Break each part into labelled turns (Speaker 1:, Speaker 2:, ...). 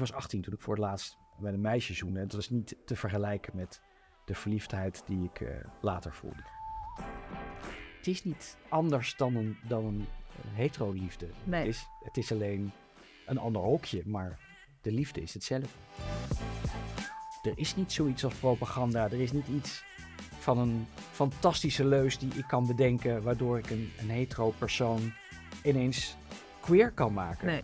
Speaker 1: ik was 18 toen ik voor het laatst met een meisje zoende. En dat is niet te vergelijken met de verliefdheid die ik eh, later voelde. Het is niet anders dan een, dan een eh, hetero-liefde. Nee. Het, is, het is alleen een ander hokje, maar de liefde is hetzelfde. Er is niet zoiets als propaganda. Er is niet iets van een fantastische leus die ik kan bedenken, waardoor ik een, een hetero persoon ineens queer kan maken.
Speaker 2: Nee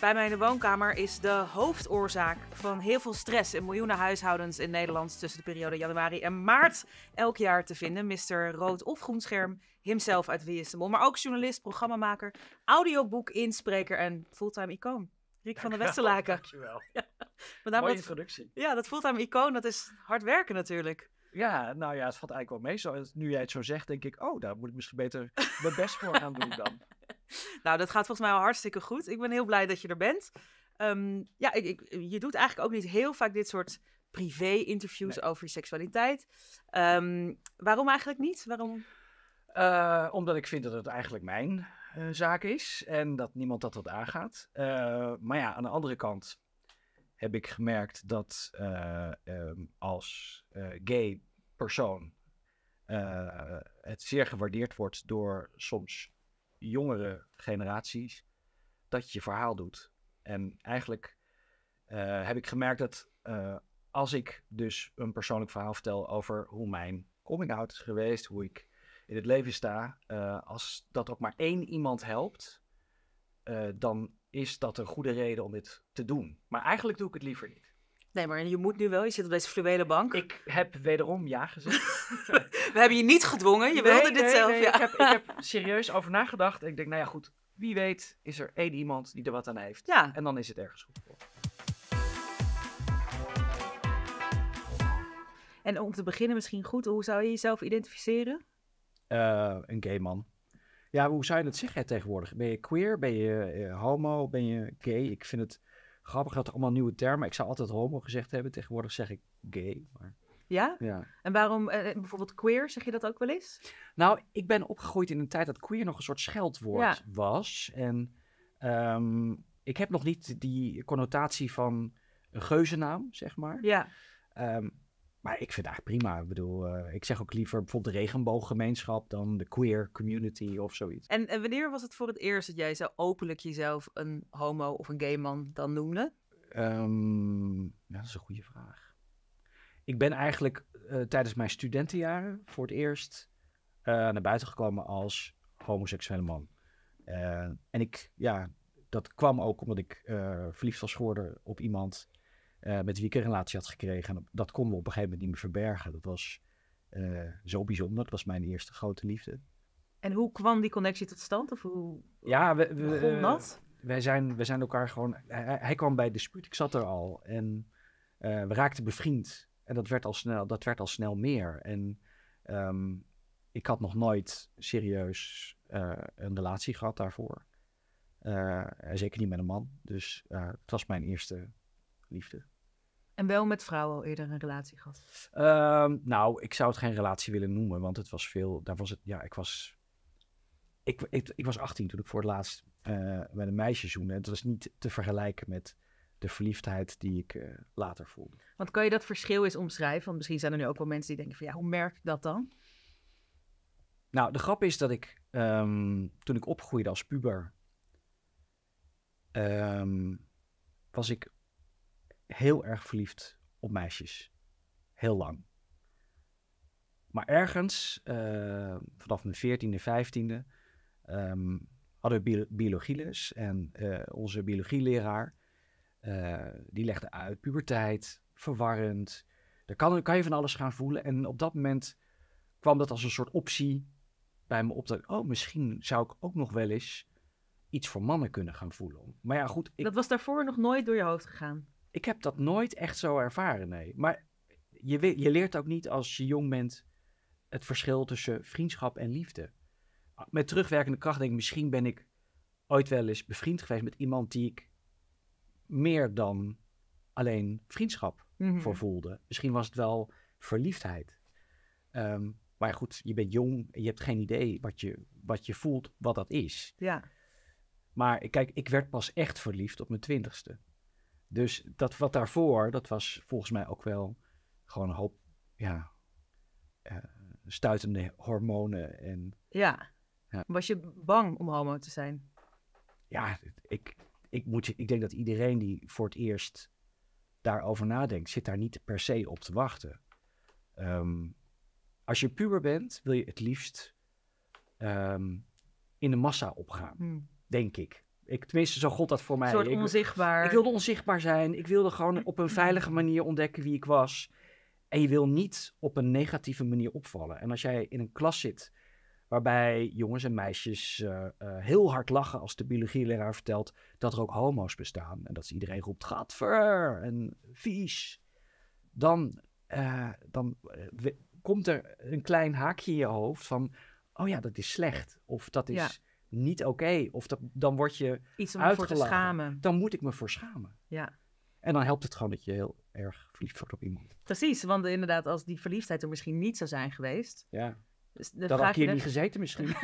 Speaker 2: bij mij in de woonkamer is de hoofdoorzaak van heel veel stress in miljoenen huishoudens in Nederland tussen de periode januari en maart elk jaar te vinden. Mr. Rood of Groenscherm, himself uit Wie maar ook journalist, programmamaker, audioboek, inspreker en fulltime icoon. Riek van der Westerlaken. Dankjewel. Ja, dat, introductie. Ja, dat fulltime icoon, dat is hard werken natuurlijk. Ja, nou ja, het valt eigenlijk wel mee. Zo, nu jij het
Speaker 1: zo zegt, denk ik, oh, daar moet ik misschien beter mijn best voor gaan doen dan.
Speaker 2: nou, dat gaat volgens mij wel hartstikke goed. Ik ben heel blij dat je er bent. Ehm, ja, ik, je doet eigenlijk ook niet heel vaak dit soort privé-interviews over je seksualiteit. Ehm, waarom eigenlijk niet?
Speaker 1: Waarom? Eh, omdat ik vind dat het eigenlijk mijn eh, zaak is en dat niemand dat wat aangaat. Eh, maar ja, aan de andere kant heb ik gemerkt dat ehm, als gay persoon het zeer gewaardeerd wordt door soms jongere generaties dat je je verhaal doet. En eigenlijk eh, heb ik gemerkt dat eh, als ik dus een persoonlijk verhaal vertel over hoe mijn coming out is geweest, hoe ik in het leven sta, eh, als dat ook maar één iemand helpt, dan is dat een goede reden om dit te doen. Maar eigenlijk doe ik het liever niet. Nee, maar je
Speaker 2: moet nu wel. Je zit op deze fluwelen bank. Ik heb wederom ja gezegd. We hebben je niet gedwongen. Je wilde dit zelf. Nee, ja. ik, heb, ik, heb, serieus over nagedacht. En ik denk, nou ja, goed. Wie weet is er
Speaker 1: één iemand die er wat aan heeft. Ja. En dan is het ergens goed voor.
Speaker 2: En om te beginnen misschien goed. Hoe zou je jezelf identificeren?
Speaker 1: Eh, een gay man. Ja, hoe zou je het zeggen tegenwoordig? Ben je queer? Ben je eh, homo? Ben je gay? Ik vind het grappig dat er allemaal nieuwe termen. Ik zou altijd homo gezegd hebben. Tegenwoordig zeg ik gay. Maar... Ja? ja?
Speaker 2: En waarom, eh, eh, bijvoorbeeld queer, zeg je dat ook wel eens?
Speaker 1: Nou, ik ben opgegroeid in een tijd dat queer nog een soort scheldwoord ja. was. En ehm, ik heb nog niet die connotatie van een geuzennaam, zeg maar. Ja. Ehm, maar ik vind het eigenlijk prima. Ik bedoel, eh, ik zeg ook liever bijvoorbeeld de regenbooggemeenschap dan de queer community of zoiets.
Speaker 2: En, wanneer was het voor het eerst dat jij zo openlijk jezelf een homo of een gay man dan noemde?
Speaker 1: Ehm, ja, dat is een goede vraag. Ik ben eigenlijk eh, tijdens mijn studentenjaren voor het eerst eh, naar buiten gekomen als homoseksuele man. en ik, ja, dat kwam ook omdat ik verliefd was geworden op iemand eh, met wie ik een relatie had gekregen. En dat konden we op een gegeven moment niet meer verbergen. Dat was eh, zo bijzonder. Dat was mijn eerste grote liefde.
Speaker 2: En hoe kwam die connectie tot stand? Of hoe
Speaker 1: ja, we, we eh, dat? wij, zijn, wij zijn elkaar gewoon... Hij, kwam bij dispuut, ik zat er al. En we raakten bevriend. En dat werd al snel, dat werd al snel meer. En ehm, ik had nog nooit serieus een relatie gehad daarvoor. zeker niet met een man. Dus het was mijn eerste liefde.
Speaker 2: En wel met vrouwen al eerder een relatie gehad?
Speaker 1: Ehm, nou, ik zou het geen relatie willen noemen, want het was veel. Daar was het, ja, ik was. Ik, ik, ik was 18 toen ik voor het laatst eh, met een meisje zoende. Dat was niet te vergelijken met de verliefdheid die ik eh, later voelde.
Speaker 2: Want kan je dat verschil eens omschrijven? Want misschien zijn er nu ook wel mensen die denken van ja, hoe merk ik dat dan?
Speaker 1: Nou, de grap is dat ik ehm, toen ik opgroeide als puber, ehm, was ik heel erg verliefd op meisjes. Heel lang. Maar ergens, eh, vanaf mijn veertiende, vijftiende, um, hadden we biologieles. En eh, onze biologieleraar, eh, die legde uit puberteit, verwarrend. Daar kan, kan, je van alles gaan voelen. En op dat moment kwam dat als een soort optie bij me op. Dat, oh, misschien zou ik ook nog wel eens iets voor mannen kunnen gaan voelen. Maar ja, goed.
Speaker 2: Ik... Dat was daarvoor nog nooit door je hoofd gegaan? Ik heb dat nooit echt zo ervaren,
Speaker 1: nee. Maar je, je leert ook niet als je jong bent het verschil tussen vriendschap en liefde. Met terugwerkende kracht denk ik, misschien ben ik ooit wel eens bevriend geweest met iemand die ik meer dan alleen vriendschap mhm. voor voelde. Misschien was het wel verliefdheid. Ehm, maar goed, je bent jong, je hebt geen idee wat je, wat je voelt, wat dat is. Ja. Maar kijk, ik werd pas echt verliefd op mijn twintigste. Dus dat wat daarvoor, dat was volgens mij ook wel gewoon een hoop ja, eh, stuitende hormonen. En, ja.
Speaker 2: Was je bang om homo te zijn? Ja,
Speaker 1: ik, ik, moet, ik denk dat iedereen die voor het eerst daarover nadenkt, zit daar niet per se op te wachten. Ehm, als je puber bent, wil je het liefst ehm, in de massa opgaan, hmm. denk ik. Ik, tenminste, zo god dat voor mij. Een soort onzichtbaar. Ik, wilde onzichtbaar zijn. Ik wilde gewoon op een veilige manier ontdekken wie ik was. En je wil niet op een negatieve manier opvallen. En als jij in een klas zit waarbij jongens en meisjes eh, eh, heel hard lachen als de biologieleraar vertelt dat er ook homo's bestaan. En dat ze iedereen roept, gadver en vies. Dan, eh, dan komt er een klein haakje in je hoofd van, oh ja, dat is slecht. Of dat is niet oké. of dan word je Iets om voor te schamen. Dan moet ik me voor schamen. Ja. En dan helpt het gewoon dat je heel erg verliefd wordt op iemand.
Speaker 2: Precies, want inderdaad, als die verliefdheid er misschien niet zou zijn geweest... Ja, dus dan had ik hier niet gezeten misschien.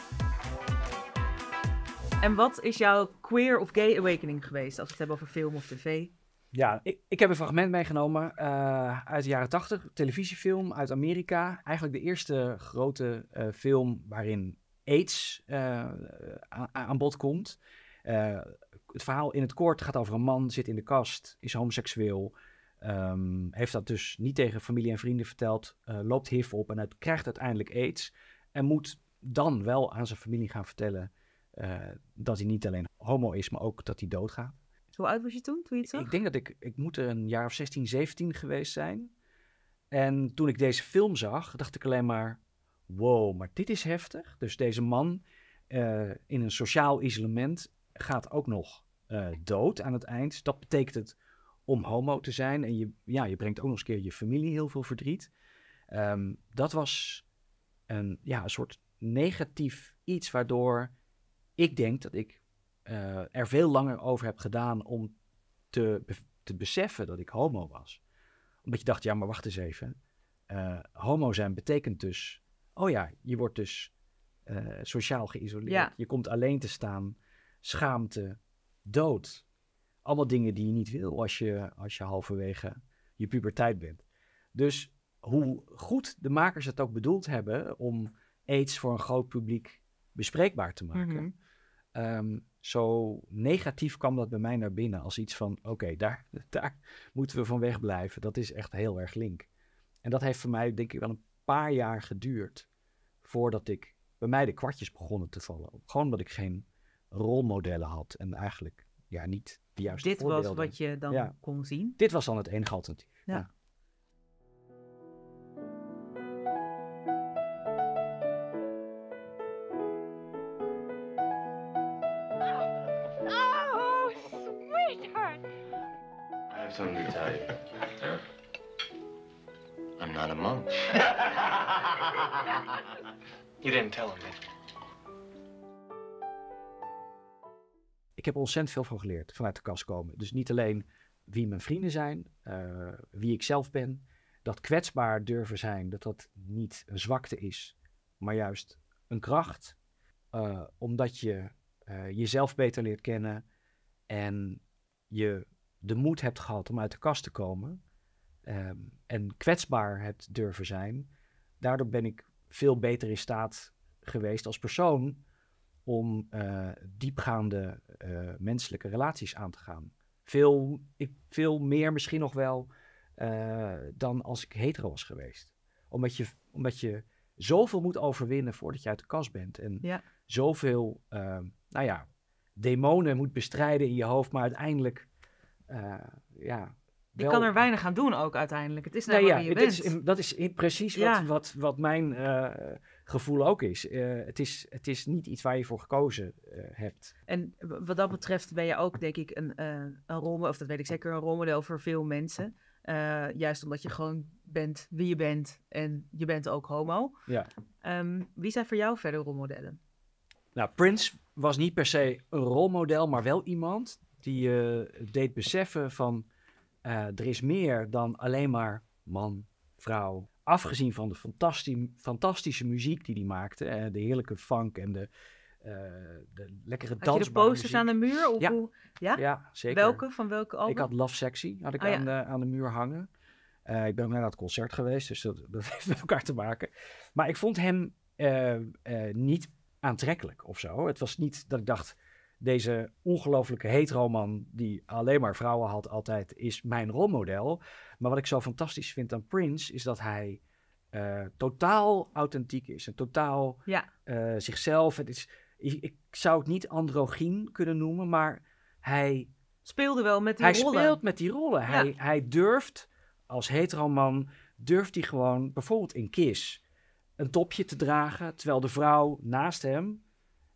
Speaker 2: en wat is jouw queer of gay awakening geweest? Als we het hebben over film of tv? Ja, ik, ik, heb een fragment meegenomen eh, uit de jaren 80, televisiefilm uit Amerika.
Speaker 1: Eigenlijk de eerste grote eh, film waarin AIDS eh, aan, bod komt. het verhaal in het kort gaat over een man, zit in de kast, is homoseksueel. Um, heeft dat dus niet tegen familie en vrienden verteld, loopt HIV op en het krijgt uiteindelijk AIDS. En moet dan wel aan zijn familie gaan vertellen dat hij niet alleen homo is, maar ook dat hij doodgaat.
Speaker 2: Hoe oud was je toen, toen je het
Speaker 1: zag? Ik denk dat ik, ik moet er een jaar of 16, 17 geweest zijn. En toen ik deze film zag, dacht ik alleen maar, wow, maar dit is heftig. Dus deze man eh, in een sociaal isolement gaat ook nog eh, dood aan het eind. Dat betekent het om homo te zijn. En je, ja, je brengt ook nog eens keer je familie heel veel verdriet. Ehm, dat was een, ja, een soort negatief iets waardoor ik denk dat ik uh, er veel langer over heb gedaan om te, te beseffen dat ik homo was. Omdat je dacht, ja, maar wacht eens even. Eh, homo zijn betekent dus, oh ja, je wordt dus eh, sociaal geïsoleerd. Je komt alleen te staan, schaamte, dood. Allemaal dingen die je niet wil als je, als je halverwege je puberteit bent. Dus hoe goed de makers het ook bedoeld hebben om aids voor een groot publiek bespreekbaar te maken, mhm. ehm, zo negatief kwam dat bij mij naar binnen. Als iets van, oké, daar, daar moeten we van weg blijven. Dat is echt heel erg link. En dat heeft voor mij, denk ik, wel een paar jaar geduurd. Voordat ik, bij mij de kwartjes begonnen te vallen. Gewoon omdat ik geen rolmodellen had. En eigenlijk, ja, niet de juiste Dit was wat je dan kon zien? Dit was dan het enige alternatief.
Speaker 2: ja. have something I'm not didn't tell him,
Speaker 1: Ik heb ontzettend veel van geleerd vanuit de kast komen. Dus niet alleen wie mijn vrienden zijn, eh, wie ik zelf ben. Dat kwetsbaar durven zijn, dat dat niet een zwakte is, maar juist een kracht. Eh, omdat je eh, jezelf beter leert kennen en je de moed hebt gehad om uit de kast te komen ehm, en kwetsbaar hebt durven zijn, daardoor ben ik veel beter in staat geweest als persoon om eh, diepgaande eh, menselijke relaties aan te gaan. Veel, ik, veel meer misschien nog wel eh, dan als ik hetero was geweest. Omdat je, omdat je zoveel moet overwinnen voordat je uit de kast bent. En zoveel, ehm, nou ja, demonen moet bestrijden in je hoofd. Maar uiteindelijk eh, ja, je kan er
Speaker 2: weinig aan doen ook uiteindelijk. Het is nou nee, ja, Is,
Speaker 1: dat is precies wat, wat, wat mijn eh, gevoel ook is. Eh, het is. Het is niet iets waar je voor gekozen hebt.
Speaker 2: En wat dat betreft ben je ook denk ik een, een rolmodel, of dat weet ik zeker, een rolmodel voor veel mensen. juist omdat je gewoon bent wie je bent en je bent ook homo. Ja. Ehm, wie zijn voor jou verder rolmodellen?
Speaker 1: Nou, Prince was niet per se een rolmodel, maar wel iemand die je eh, deed beseffen van eh, er is meer dan alleen maar man, vrouw. Afgezien van de fantastische, fantastische muziek die hij maakte, eh, de heerlijke funk en de, de lekkere dans. Had je de posters aan
Speaker 2: de muur? ja. Hoe, ja? ja?
Speaker 1: zeker. Welke? Van welke album? Ik had Love Sexy had ik oh aan, de, aan de muur hangen. ik ben ook naar dat concert geweest, dus dat, dat, heeft met elkaar te maken. Maar ik vond hem niet aantrekkelijk of zo. Het was niet dat ik dacht, deze ongelooflijke hetero-man die alleen maar vrouwen had altijd, is mijn rolmodel. Maar wat ik zo fantastisch vind aan Prince is dat hij eh, totaal authentiek is en totaal eh, zichzelf. Het is, ik, zou het niet androgyn kunnen noemen, maar hij
Speaker 2: speelde wel met die rollen. Hij speelt
Speaker 1: met die rollen. Hij, hij durft als hetero-man durft hij gewoon bijvoorbeeld in Kis een topje te dragen, terwijl de vrouw naast hem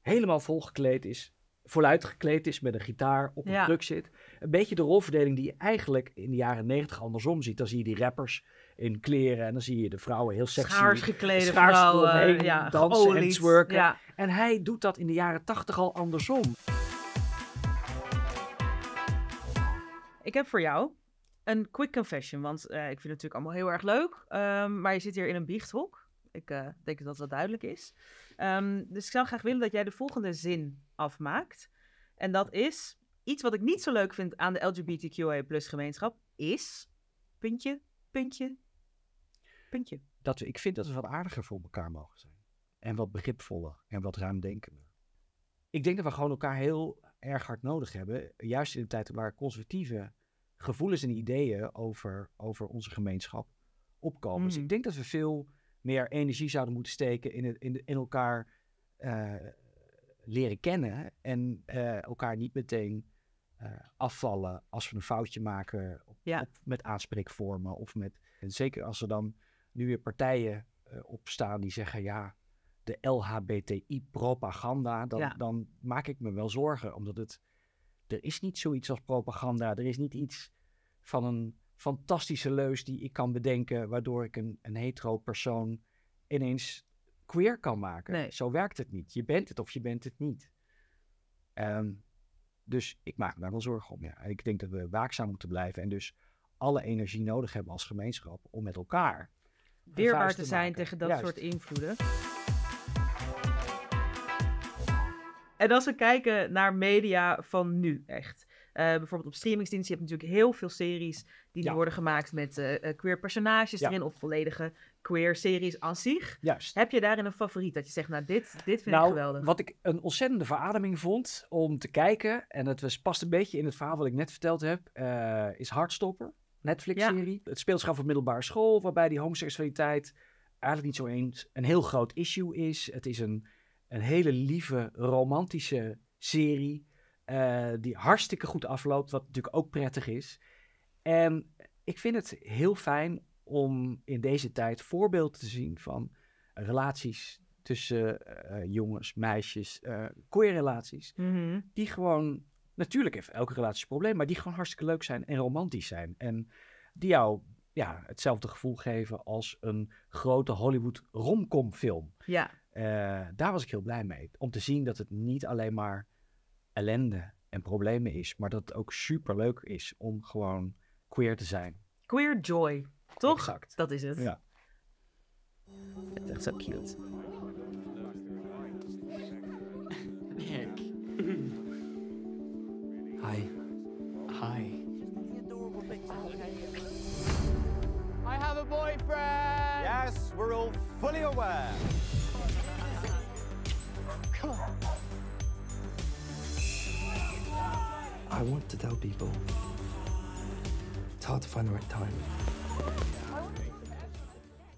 Speaker 1: helemaal volgekleed is voluit gekleed is met een gitaar op een ja. truck zit. Een beetje de rolverdeling die je eigenlijk in de jaren negentig andersom ziet. Dan zie je die rappers in kleren en dan zie je de vrouwen heel sexy. Schaars geklede vrouwen, ja, dansen en twerken. En hij doet dat in de jaren tachtig
Speaker 2: al andersom. Ik heb voor jou een quick confession, want eh, ik vind het natuurlijk allemaal heel erg leuk. Ehm, maar je zit hier in een biechthok. Ik eh, denk dat dat duidelijk is. Ehm, dus ik zou graag willen dat jij de volgende zin afmaakt. En dat is, iets wat ik niet zo leuk vind aan de LGBTQIA plus gemeenschap is, puntje, puntje,
Speaker 1: puntje. Dat, we, ik vind dat we wat aardiger voor elkaar mogen zijn. En wat begripvoller en wat ruimdenkender. Ik denk dat we gewoon elkaar heel erg hard nodig hebben. Juist in de tijd waar conservatieve gevoelens en ideeën over, over onze gemeenschap opkomen. Dus mm. ik denk dat we veel meer energie zouden moeten steken in, het, in, in elkaar eh, leren kennen en eh, elkaar niet meteen eh, afvallen als we een foutje maken op, met aanspreekvormen of met en zeker als er dan nu weer partijen opstaan die zeggen ja de LHBTI propaganda dan, dan maak ik me wel zorgen omdat het er is niet zoiets als propaganda er is niet iets van een fantastische leus die ik kan bedenken, waardoor ik een, een hetero persoon ineens queer kan maken. Zo werkt het niet. Je bent het of je bent het niet. Ehm, dus ik maak me daar wel zorgen om. Ja. Ik denk dat we waakzaam moeten blijven en dus alle energie nodig hebben als gemeenschap om met elkaar weerbaar te, zijn tegen dat soort
Speaker 2: invloeden. En als we kijken naar media van nu echt. Eh, bijvoorbeeld op streamingsdiensten. Je hebt natuurlijk heel veel series die worden gemaakt met uh, queer personages erin. Of volledige queer series aan zich. Heb je daarin een favoriet dat je zegt, nou dit, dit vind ik nou, geweldig. Wat ik een ontzettende verademing
Speaker 1: vond om te kijken. En het was, past een beetje in het verhaal wat ik net verteld heb. is Hardstopper. Netflix-serie. Het speelschap zich op middelbare school. Waarbij die homoseksualiteit eigenlijk niet zo eens een heel groot issue is. Het is een, een hele lieve romantische serie eh, die hartstikke goed afloopt, wat natuurlijk ook prettig is. En ik vind het heel fijn om in deze tijd voorbeelden te zien van relaties tussen eh, jongens, meisjes, uh, eh, queer relaties. Mhm. Die gewoon, natuurlijk heeft elke relatie een probleem, maar die gewoon hartstikke leuk zijn en romantisch zijn. En die jou ja, hetzelfde gevoel geven als een grote Hollywood romcom film. Ja. daar was ik heel blij mee. Om te zien dat het niet alleen maar ellende en problemen is, maar dat het ook super leuk is om gewoon queer te zijn.
Speaker 2: Queer joy, toch? Exact. Dat is het. Ja.
Speaker 1: Dat is echt zo cute. Hi. Hi.
Speaker 2: I have a boyfriend! Yes, we're all
Speaker 1: fully aware.
Speaker 2: Come on.
Speaker 1: I want to tell people. It's hard to find the right time.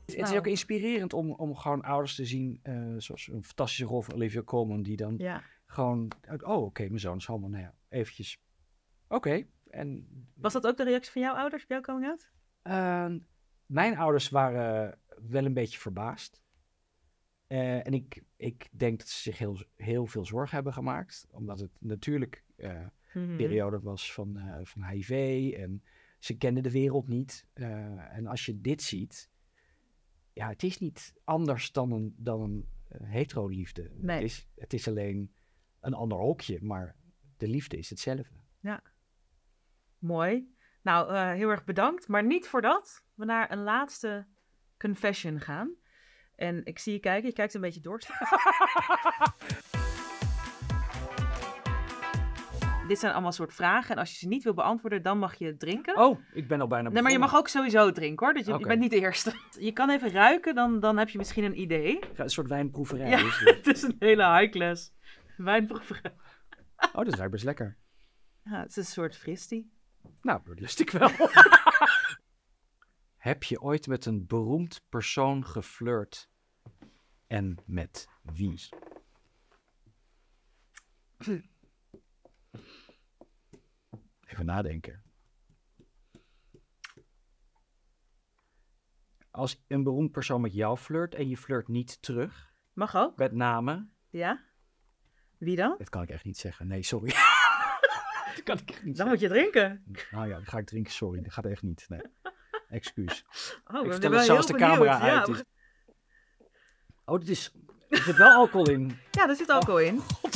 Speaker 1: Het is nou. ook inspirerend om, om gewoon ouders te zien, uh, zoals een fantastische rol van Olivia Colman, die dan gewoon, oh oké, mijn zoon is allemaal nou ja, eventjes,
Speaker 2: oké. Was dat ook de reactie van jouw ouders bij jouw coming out?
Speaker 1: Uh, mijn ouders waren wel een beetje verbaasd. Uh, en ik, ik denk dat ze zich heel, heel veel zorgen hebben gemaakt, omdat het natuurlijk eh, Mhm. periode was van, eh, van HIV en ze kenden de wereld niet. Eh, en als je dit ziet, ja, het is niet anders dan een, dan een eh, hetero-liefde. Nee. Het, is, het is alleen een ander hokje, maar de liefde is hetzelfde.
Speaker 2: Ja, mooi. Nou, heel erg bedankt. Maar niet voordat we naar een laatste confession gaan. En ik zie je kijken. Je kijkt een beetje door. dit zijn allemaal soort vragen. En als je ze niet wil beantwoorden, dan mag je drinken. Oh, ik ben al bijna Nee, maar je mag ook sowieso drinken hoor. Dus je, bent niet de eerste. Je kan even ruiken, dan, dan heb je misschien een idee.
Speaker 1: een soort wijnproeverij. Ja, is
Speaker 2: het is een hele high class wijnproeverij.
Speaker 1: Oh, dat ruikt best lekker.
Speaker 2: Ja, het is een soort fristie. Nou, dat lust ik wel.
Speaker 1: heb je ooit met een beroemd persoon geflirt? En met wie? Even nadenken. Als een beroemd persoon met jou flirt en je flirt niet terug. Mag ook. Met name.
Speaker 2: Ja. Wie dan?
Speaker 1: Dat kan ik echt niet zeggen. Nee, sorry.
Speaker 2: dat kan ik Dan moet je drinken.
Speaker 1: Nou ja, dan ga ik drinken. Sorry, dat gaat echt niet. Nee. Excuus. Oh, ik vertel het de camera uit is. Oh, dit is, er zit wel alcohol in.
Speaker 2: Ja, er zit alcohol in. Oh,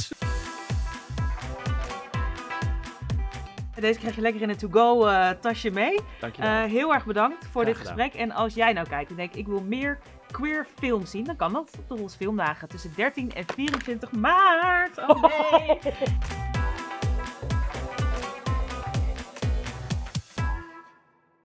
Speaker 2: Deze krijg je lekker in een to-go eh, tasje mee. Eh, heel erg bedankt voor dit gesprek. En als jij nou kijkt en denkt, ik wil meer queer film zien, dan kan dat op de Filmdagen tussen 13 en 24 maart. Oh nee.